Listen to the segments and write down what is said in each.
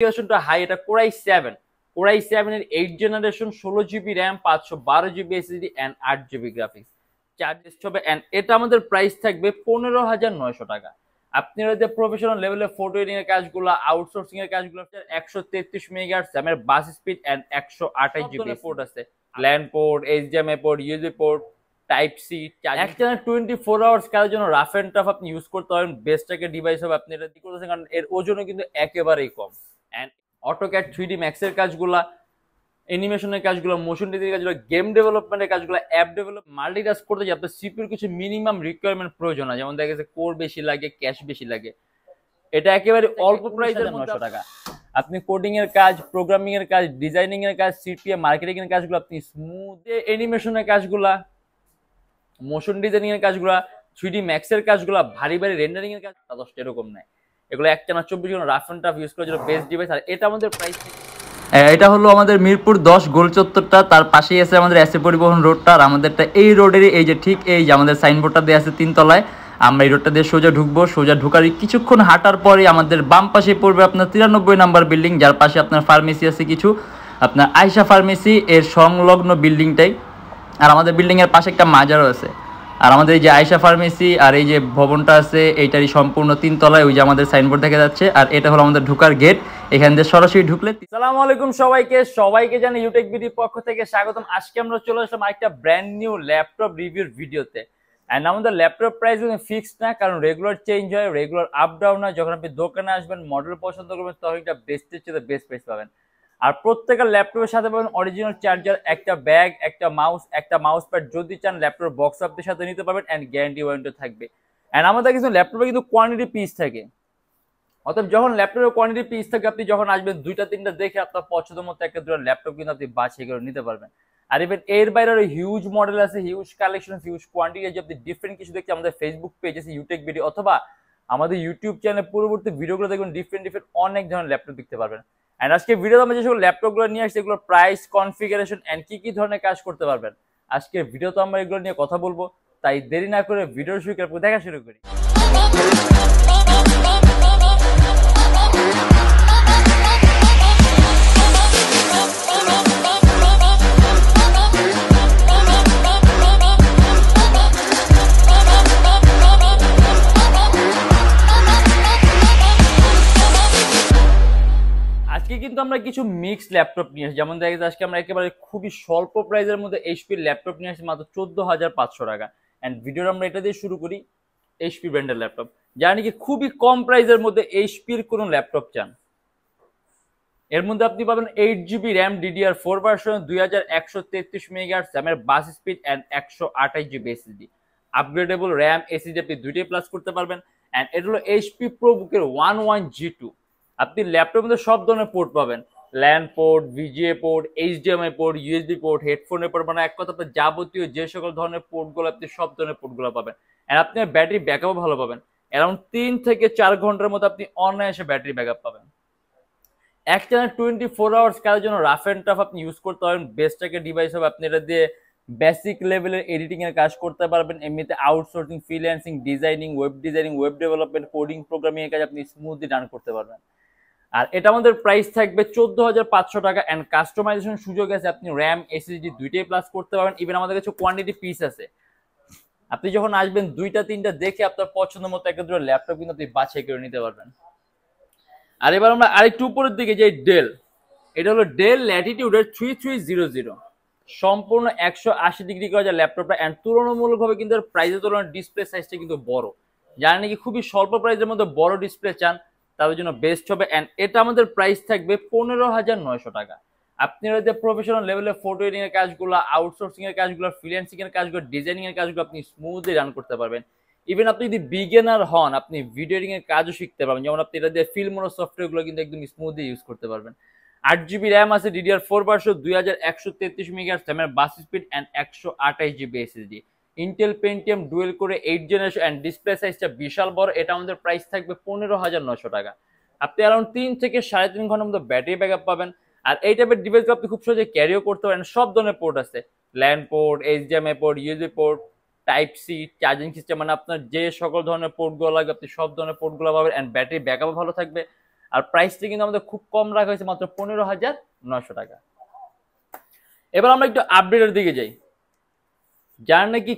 ভেরিয়েশনটা high এটা core i seven core i সেভেনের eight generation ষোলো জিবি র্যাম পাঁচশো বারো জিবি এসএসডি অ্যান্ড আট জিবি গ্রাফিক্স চার্জেস হবে অ্যান্ড এটা আমাদের প্রাইস থাকবে পনেরো হাজার নয়শো টাকা আপনারা যে প্রফেশনাল লেভেলে ফটো এডিং এর কাজগুলো আউটসোর্সিং এর কাজগুলো একশো তেত্রিশ মেগার র্যামের বাস স্পিড অ্যান্ড একশো আঠাইশ জিবি পোর্ট আছে LAN port HDMI port USB port type C এক চ্যানেল টোয়েন্টি ফোর আওয়ার্স কারোর জন্য রাফ অ্যান্ড টাফ আপনি ইউজ করতে পারেন বেস্ট একটা ডিভাইস হবে আপনি এটা করতেছেন কারণ এর ওজনও কিন্তু একেবারেই কম অ্যান্ড অটোক্যাট থ্রি ডি ম্যাক্সের কাজগুলো অ্যানিমেশনের কাজগুলো মোশন ডিজাইনের কাজগুলো গেম ডেভেলপমেন্টের কাজগুলো অ্যাপ ডেভেলপ মাল্টি মাল্টিটাস্ক করতে যে আপনার সিপিউর কিছু মিনিমাম রিকোয়ারমেন্ট প্রয়োজন হয় যেমন দেখা গেছে কোর বেশি লাগে ক্যাশ বেশি লাগে এটা একেবারে অল্প প্রাইসের নশো টাকা আপনি কোডিং এর কাজ প্রোগ্রামিং এর কাজ ডিজাইনিং এর কাজ সিপিএ মার্কেটিং এর কাজগুলো আপনি স্মুথে অ্যানিমেশনের কাজগুলা মোশন ডিজাইনিং এর কাজগুলা থ্রি ডি ম্যাক্সের কাজগুলা ভারী ভারী রেন্ডারিং এর কাজ তা দশটা এরকম নেয় এগুলো এক চব্বিশ ঘন্টা রাফ অ্যান্ড টাফ ইউজ করার বেস্ট ডিভাইস আর এটা আমাদের প্রাইস এটা হলো আমাদের মিরপুর দশ গোল চত্বরটা তার পাশেই আছে আমাদের এসে পরিবহন রোডটা আর আমাদেরটা এই রোডেরই এই যে ঠিক এই যে আমাদের সাইনবোর্ডটা দেওয়া আছে তিনতলায় আমরা এই রোডটা দিয়ে সোজা ঢুকবো সোজা ঢুকার কিছুক্ষণ হাঁটার পরে আমাদের বাম পাশে পড়বে আপনার তিরানব্বই নাম্বার বিল্ডিং যার পাশে আপনার ফার্মেসি আছে কিছু আপনার আয়সা ফার্মেসি এর সংলগ্ন বিল্ডিংটাই আর আমাদের বিল্ডিংয়ের পাশে একটা মাজারও আছে আর আমাদের এই যে আয়সা ফার্মেসি আর এই যে ভবনটা আছে এইটারই সম্পূর্ণ তিন তলায় ওই যে আমাদের সাইনবোর্ড দেখা যাচ্ছে আর এটা হলো আমাদের ঢুকার গেট এখান থেকে সরাসরি ঢুকলে সালামু আলাইকুম সবাইকে সবাইকে জানি ইউটেক বিডির পক্ষ থেকে স্বাগতম আজকে আমরা চলে আসলাম একটা ব্র্যান্ড নিউ ল্যাপটপ রিভিউর ভিডিওতে অ্যান্ড আমাদের ল্যাপটপ প্রাইস কিন্তু ফিক্সড না কারণ রেগুলার চেঞ্জ হয় রেগুলার আপ ডাউন হয় যখন আপনি দোকানে আসবেন মডেল পছন্দ করবেন তখন এটা বেস্টের চেয়ে বেস্ট প্রাইস পাবেন আর প্রত্যেকটা ল্যাপটপের সাথে পাবেন অরিজিনাল চার্জার একটা ব্যাগ একটা মাউস একটা মাউস প্যাড যদি চান ল্যাপটপ বক্স আপের সাথে নিতে পারবেন অ্যান্ড গ্যারান্টি ওয়ারেন্টি থাকবে অ্যান্ড আমাদের কিন্তু ল্যাপটপে কিন্তু কোয়ান্টিটি পিস থাকে অর্থাৎ যখন ল্যাপটপের কোয়ান্টিটি পিস থাকে আপনি যখন আসবেন দুইটা তিনটা দেখে আপনার পছন্দ মতো একটা দুটো ল্যাপটপ কিন্তু আপনি বাছিয়ে করে নিতে পারবেন আর ইভেন এর বাইরে আরো হিউজ মডেল আছে হিউজ কালেকশন হিউজ কোয়ান্টিটি আছে আপনি ডিফারেন্ট কিছু দেখতে আমাদের ফেসবুক পেজ আছে ইউটিউব ভিডিও অথবা আমাদের ইউটিউব চ্যানেল পূর্ববর্তী ভিডিওগুলো দেখবেন ডিফারেন্ট ডিফারেন্ট অনেক ধরনের ল্যাপটপ দেখতে পারবেন এন্ড আজকে ভিডিওতে আমরা যে সকল ল্যাপটপগুলো নিয়ে আসছি এগুলোর প্রাইস কনফিগারেশন অ্যান্ড কী কী ধরনের কাজ করতে পারবেন আজকে ভিডিওতে আমরা এগুলো নিয়ে কথা বলবো তাই দেরি না করে ভিডিও শুরু করে দেখা শুরু করি আজকে কিন্তু আমরা কিছু মিক্সড ল্যাপটপ নিয়ে আসি যেমন দেখা যাচ্ছে আজকে আমরা একেবারে খুবই স্বল্প প্রাইসের মধ্যে এইচপির ল্যাপটপ নিয়ে আসি মাত্র চোদ্দো হাজার পাঁচশো টাকা অ্যান্ড ভিডিওটা আমরা এটা দিয়ে শুরু করি এইচপি ব্র্যান্ডের ল্যাপটপ যা নাকি খুবই কম প্রাইসের মধ্যে এইচপির কোনো ল্যাপটপ চান এর মধ্যে আপনি পাবেন eight GB RAM DDR four version দুই হাজার একশো তেত্রিশ মেগার র্যামের বাস স্পিড অ্যান্ড একশো আঠাইশ GB SSD upgradable RAM SSD আপনি দুইটাই প্লাস করতে পারবেন অ্যান্ড এটা হলো এইচপি প্রো বুকের ওয়ান ওয়ান জি টু আপনি ল্যাপটপের মধ্যে সব ধরনের পোর্ট পাবেন LAN port VGA port HDMI port USB port হেডফোনের পোর্ট মানে এক কথা আপনার যাবতীয় যে সকল ধরনের পোর্টগুলো আপনি সব ধরনের পোর্টগুলো পাবেন অ্যান্ড আপনি ব্যাটারি ব্যাকআপও ভালো পাবেন অ্যারাউন্ড তিন থেকে চার ঘন্টার মতো আপনি অনায়াসে ব্যাটারি ব্যাকআপ পাবেন এক চ্যানেল টোয়েন্টি ফোর আওয়ার্স কারোর জন্য রাফ অ্যান্ড টাফ আপনি ইউজ করতে পারেন বেস্ট একটা ডিভাইস হবে আপনি এটা দিয়ে বেসিক লেভেলের এডিটিং এর কাজ করতে পারবেন এমনিতে outsourcing freelancing designing web designing web development coding প্রোগ্রামিংয়ের এর কাজ আপনি স্মুথলি ডান করতে পারবেন আর এটা আমাদের প্রাইস থাকবে চোদ্দ হাজার পাঁচশো টাকা অ্যান্ড কাস্টমাইজেশন সুযোগ আছে আপনি র্যাম এসএসডি দুইটাই প্লাস করতে পারবেন ইভেন আমাদের কাছে কোয়ান্টিটি পিস আছে আপনি যখন আসবেন দুইটা তিনটা দেখে আপনার পছন্দ মতো একটা দুটো ল্যাপটপ কিন্তু আপনি বাছাই করে নিতে পারবেন আর এবার আমরা আরেকটু উপরের দিকে যে ডেল এটা হলো ডেল ল্যাটিটিউডের থ্রি থ্রি জিরো জিরো সম্পূর্ণ একশো আশি ডিগ্রি করা যায় ল্যাপটপটা অ্যান্ড তুলনামূলকভাবে কিন্তু প্রাইজের তুলনায় ডিসপ্লে সাইজটা কিন্তু বড় যারা নাকি খুবই স্বল্প প্রাইজের মধ্যে বড় ডিসপ্লে চান তাদের জন্য বেস্ট হবে অ্যান্ড এটা আমাদের প্রাইস থাকবে পনেরো হাজার নয়শো টাকা আপনারা যে প্রফেশনাল লেভেলে ফটো এডিংয়ের এর কাজগুলো আউটসোর্সিংয়ের এর কাজগুলো ফ্রিল্যান্সিং কাজগুলো ডিজাইনিং এর কাজগুলো আপনি স্মুথলি রান করতে পারবেন ইভেন আপনি যদি বিগেনার হন আপনি ভিডিও এডিংয়ের কাজও শিখতে পারবেন যেমন আপনি এটা দিয়ে ফিল্মোনো সফটওয়্যারগুলো কিন্তু একদম স্মুথলি ইউজ করতে পারবেন আট জিবি র্যাম আছে ডিডিআর ফোর বারশো দুই হাজার একশো তেত্রিশ মেগা র্যামের বাস স্পিড অ্যান্ড একশো আঠাশ GB SSD Intel Pentium dual core eight generation and display সাইজটা বিশাল বড় এটা আমাদের প্রাইস থাকবে পনেরো হাজার নশো টাকা আপনি অ্যারাউন্ড তিন থেকে সাড়ে তিন ঘন্টার মধ্যে ব্যাটারি ব্যাক পাবেন আর এই টাইপের ডিভাইসগুলো আপনি খুব সহজে ক্যারিও করতে পারেন সব ধরনের পোর্ট আছে LAN port HDMI port USB port type C charging system মানে আপনার যে সকল ধরনের পোর্টগুলো লাগবে আপনি সব ধরনের পোর্টগুলো পাবেন অ্যান্ড ব্যাটারি ব্যাক আপও ভালো থাকবে আর প্রাইসটি কিন্তু আমাদের খুব কম রাখা হয়েছে মাত্র পনেরো হাজার নশো টাকা এবার আমরা একটু আপডেটের দিকে যাই যারা নাকি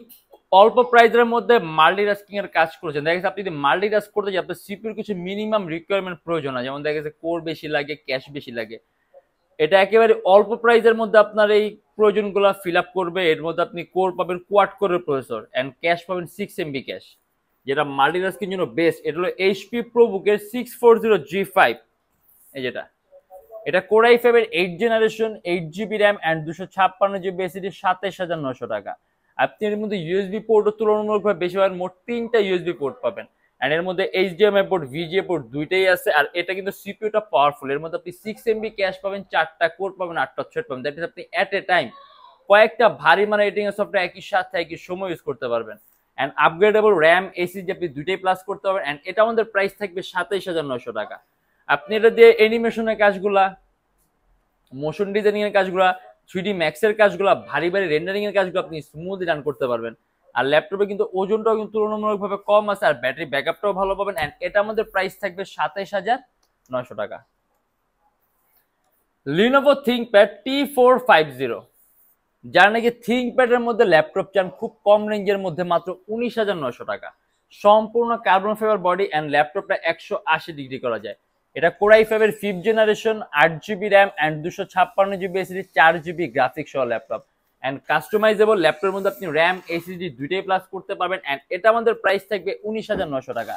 অল্প প্রাইজের মধ্যে মাল্টিটাস্কিং এর কাজ করছেন দেখা গেছে আপনি যদি মাল্টিটাস্ক করতে যান আপনার সিপিউর কিছু মিনিমাম রিকোয়ারমেন্ট প্রয়োজন হয় যেমন দেখা গেছে কোর বেশি লাগে ক্যাশ বেশি লাগে এটা একেবারে অল্প প্রাইজের মধ্যে আপনার এই প্রয়োজনগুলো ফিল আপ করবে এর মধ্যে আপনি কোর পাবেন কোয়াট কোরের প্রসেসর অ্যান্ড ক্যাশ পাবেন সিক্স এমবি ক্যাশ যেটা মাল্টিটাস্কিং জন্য বেস্ট এটা হলো এইচপি প্রোবুকের six four zero G five এই যেটা এটা কোরাই ফাইভের eight generation eight GB RAM and দুশো ছাপ্পান্ন জিবি এসিডি সাতাইশ হাজার নশো টাকা আপনি এর মধ্যে ইউএসবি পোর্টও তুলনামূলকভাবে বেশি পাবেন মোট তিনটা ইউএসবি পোর্ট পাবেন অ্যান্ড এর মধ্যে এইচডিএমআই পোর্ট ভিজিএ পোর্ট দুইটাই আছে আর এটা কিন্তু সিপিউটা পাওয়ারফুল এর মধ্যে আপনি সিক্স এমবি ক্যাশ পাবেন চারটা কোর পাবেন আটটা ছোট পাবেন দ্যাট ইস আপনি অ্যাট এ টাইম কয়েকটা ভারী মানে এটিং সফটওয়্যার একই সাথে একই সময় ইউজ করতে পারবেন অ্যান্ড আপগ্রেডেবল র্যাম এসি যে আপনি দুইটাই প্লাস করতে পারবেন অ্যান্ড এটা আমাদের প্রাইস থাকবে সাতাইশ হাজার নয়শো টাকা আপনি এটা দিয়ে অ্যানিমেশনের কাজগুলা মোশন ডিজাইনিংয়ের কাজগুলা থ্রিডি ম্যাক্সের কাজগুলো ভারী ভারী রেন্ডারিং এর কাজগুলো আপনি স্মুথলি রান করতে পারবেন আর ল্যাপটপে কিন্তু ওজনটাও কিন্তু তুলনামূলকভাবে কম আছে আর ব্যাটারি ব্যাকআপটাও ভালো পাবেন অ্যান্ড এটা আমাদের প্রাইস থাকবে সাতাইশ হাজার নয়শো টাকা Lenovo pad T four five zero যারা নাকি প্যাডের মধ্যে ল্যাপটপ চান খুব কম রেঞ্জের মধ্যে মাত্র উনিশ হাজার নয়শো টাকা সম্পূর্ণ কার্বন ফাইবার বডি অ্যান্ড ল্যাপটপটা একশো আশি ডিগ্রি করা যায় এটা কোরাই ফাইভের ফিফথ জেনারেশন আট জিবি র্যাম অ্যান্ড দুশো ছাপ্পান্ন জিবি এসিডি চার জিবি গ্রাফিক্স সহ ল্যাপটপ অ্যান্ড কাস্টমাইজেবল ল্যাপটপের মধ্যে আপনি র্যাম এসিডি দুইটাই প্লাস করতে পারবেন অ্যান্ড এটা আমাদের প্রাইস থাকবে উনিশ হাজার নশো টাকা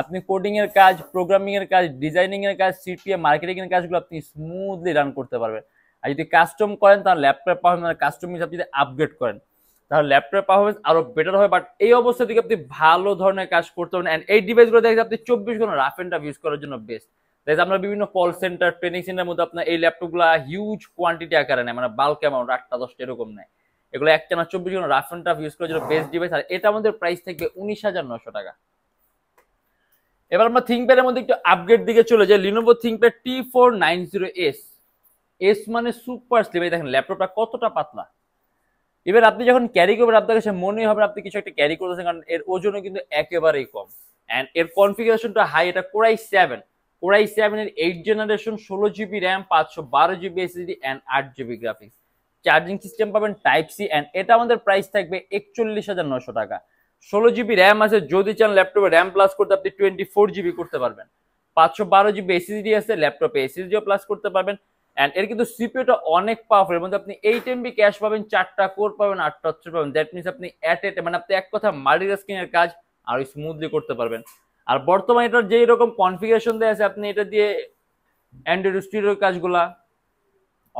আপনি কোডিংয়ের কাজ প্রোগ্রামিংয়ের কাজ ডিজাইনিংয়ের কাজ সিপিএ মার্কেটিংয়ের কাজগুলো আপনি স্মুথলি রান করতে পারবেন আর যদি কাস্টম করেন তাহলে ল্যাপটপ পারফরমেন্স কাস্টমাইজ আপনি যদি আপগ্রেড করেন তাহলে ল্যাপটপ পারফরমেন্স আরও বেটার হবে বাট এই অবস্থা থেকে আপনি ভালো ধরনের কাজ করতে পারেন অ্যান্ড এই ডিভাইসগুলো দেখে আপনি চব্বিশ ঘন্টা রাফ অ্যান্ড ইউজ করার জন্য বেস্ট তাই আমরা বিভিন্ন কল সেন্টার ট্রেনিং সেন্টার মধ্যে আপনার এই ল্যাপটপগুলো হিউজ কোয়ান্টিটি আকারে নেয় মানে বাল্ক অ্যামাউন্ট আটটা দশটা এরকম নেয় এগুলো এক টানা চব্বিশ জন রাফ অ্যান্ড টাফ ইউজ করার জন্য বেস্ট ডিভাইস আর এটা আমাদের প্রাইস থাকবে উনিশ হাজার নশো টাকা এবার আমরা থিঙ্কপ্যাডের মধ্যে একটু আপগ্রেড দিকে চলে যাই Lenovo ThinkPad T four nine zero S S মানে সুপার স্লিপ এই দেখেন ল্যাপটপটা কতটা পাতলা এবার আপনি যখন ক্যারি করবেন আপনার কাছে মনে হবে আপনি কিছু একটা ক্যারি করতেছেন কারণ এর ওজনও কিন্তু একেবারেই কম অ্যান্ড এর কনফিগারেশনটা হাই এটা core i seven core i seven eight generation ষোলো জিবি র্যাম পাঁচশো বারো জিবি এসএসডি অ্যান্ড আট জিবি গ্রাফিক্স চার্জিং সিস্টেম পাবেন টাইপ সি অ্যান্ড এটা আমাদের প্রাইস থাকবে একচল্লিশ হাজার নশো টাকা ষোলো জিবি র্যাম আছে যদি চান ল্যাপটপে র্যাম প্লাস করতে আপনি টোয়েন্টি ফোর জিবি করতে পারবেন পাঁচশো বারো জিবি এসএসডি আছে ল্যাপটপে এসএসডিও প্লাস করতে পারবেন অ্যান্ড এর কিন্তু সিপিওটা অনেক পাওয়ারফুল এর মধ্যে আপনি এইট এমবি ক্যাশ পাবেন চারটা কোর পাবেন আটটা হচ্ছে পাবেন দ্যাট মিনস আপনি অ্যাট এট মানে আপনি এক কথা মাল্টি স্ক্রিনের কাজ আর স্মুথলি করতে পারবেন আর বর্তমানে এটার যেই রকম কনফিগারেশন দেওয়া আছে আপনি এটা দিয়ে অ্যান্ড্রয়েড স্টুডিওর কাজগুলা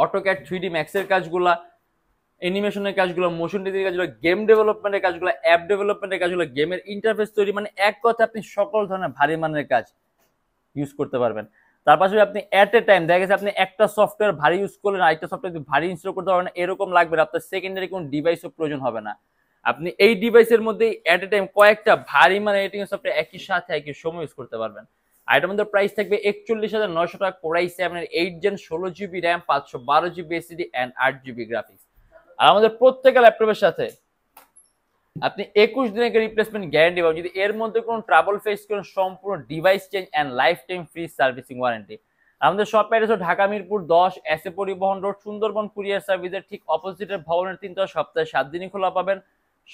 অটোক্যাট থ্রিডি ম্যাক্সের কাজগুলা অ্যানিমেশনের কাজগুলো মোশন ডিজাইনের কাজগুলো গেম ডেভেলপমেন্টের কাজগুলো অ্যাপ ডেভেলপমেন্টের কাজগুলো গেমের ইন্টারফেস তৈরি মানে এক কথা আপনি সকল ধরনের ভারী মানের কাজ ইউজ করতে পারবেন তার পাশাপাশি আপনি অ্যাট এ টাইম দেখা গেছে আপনি একটা সফটওয়্যার ভারী ইউজ করলেন আরেকটা সফটওয়্যার ভারী ইনস্টল করতে পারবেন এরকম লাগবে আপনার সেকেন্ডারি কোনো ডিভাইসও প্রয়োজন হবে না আপনি এই ডিভাইসের মধ্যে অ্যাট এ টাইম কয়েকটা ভারী মানে এডিটিং সফটওয়্যার একই সাথে একই সময় ইউজ করতে পারবেন এটার মধ্যে প্রাইস থাকবে একচল্লিশ হাজার নশো টাকা কোরাই সেভেন এইট জেন ষোলো জিবি র্যাম পাঁচশো বারো জিবি এসিডি অ্যান্ড আট জিবি গ্রাফিক্স আর আমাদের প্রত্যেকের ল্যাপটপের সাথে আপনি একুশ দিনের রিপ্লেসমেন্ট গ্যারান্টি পাবেন যদি এর মধ্যে কোনো ট্রাবল ফেস করেন সম্পূর্ণ device change and lifetime free servicing warranty আমাদের শপ অ্যাড্রেস ঢাকা মিরপুর দশ এস এ পরিবহন রোড সুন্দরবন কুরিয়ার সার্ভিসের ঠিক অপোজিটের ভবনের তিনটা সপ্তাহে সাত দিনই খোলা পাবেন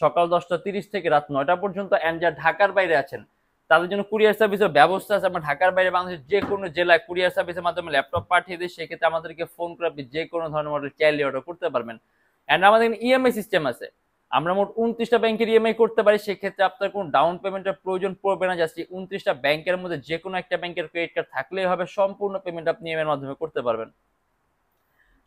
সকাল দশটা তিরিশ থেকে রাত নয়টা পর্যন্ত অ্যান্ড যারা ঢাকার বাইরে আছেন তাদের জন্য কুরিয়ার সার্ভিসের ব্যবস্থা আছে আমরা ঢাকার বাইরে বাংলাদেশের যে কোনো জেলায় কুরিয়ার সার্ভিসের মাধ্যমে ল্যাপটপ পাঠিয়ে দিই সেক্ষেত্রে আমাদেরকে ফোন করে আপনি যে কোনো ধরনের মডেল চাইলে অর্ডার করতে পারবেন অ্যান্ড আমাদের ইএমআই সিস্টেম e আছে আমরা মোট উনত্রিশটা ব্যাংকের ইএমআই e করতে পারি সেক্ষেত্রে আপনার কোনো ডাউন পেমেন্টের প্রয়োজন পড়বে না যাচ্ছি উনত্রিশটা ব্যাংকের মধ্যে যে কোনো একটা ব্যাংকের ক্রেডিট কার্ড থাকলেই হবে সম্পূর্ণ পেমেন্ট আপনি ইএমআইয়ের e মাধ্যমে করতে পারবেন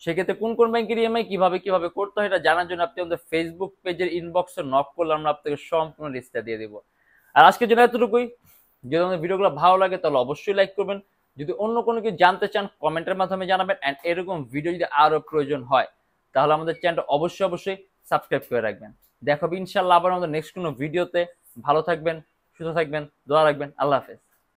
সেক্ষেত্রে কোন কোন ব্যাংকের ইএমআই কিভাবে কিভাবে করতে হয় এটা জানার জন্য আপনি আমাদের ফেসবুক পেজের ইনবক্সে নক করলে আমরা আপনাকে সম্পূর্ণ লিস্টটা দিয়ে দেব আর আজকের জন্য এতটুকুই যদি আমাদের ভিডিওগুলো ভালো লাগে তাহলে অবশ্যই লাইক করবেন যদি অন্য কোনো কিছু জানতে চান কমেন্টের মাধ্যমে জানাবেন অ্যান্ড এরকম ভিডিও যদি আরও প্রয়োজন হয় তাহলে আমাদের চ্যানেলটা অবশ্যই অবশ্যই সাবস্ক্রাইব করে রাখবেন দেখাবো ইনশাল্লাহ আবার আমাদের নেক্সট কোনো ভিডিওতে ভালো থাকবেন সুস্থ থাকবেন দোয়া রাখবেন আল্লাহ হাফেজ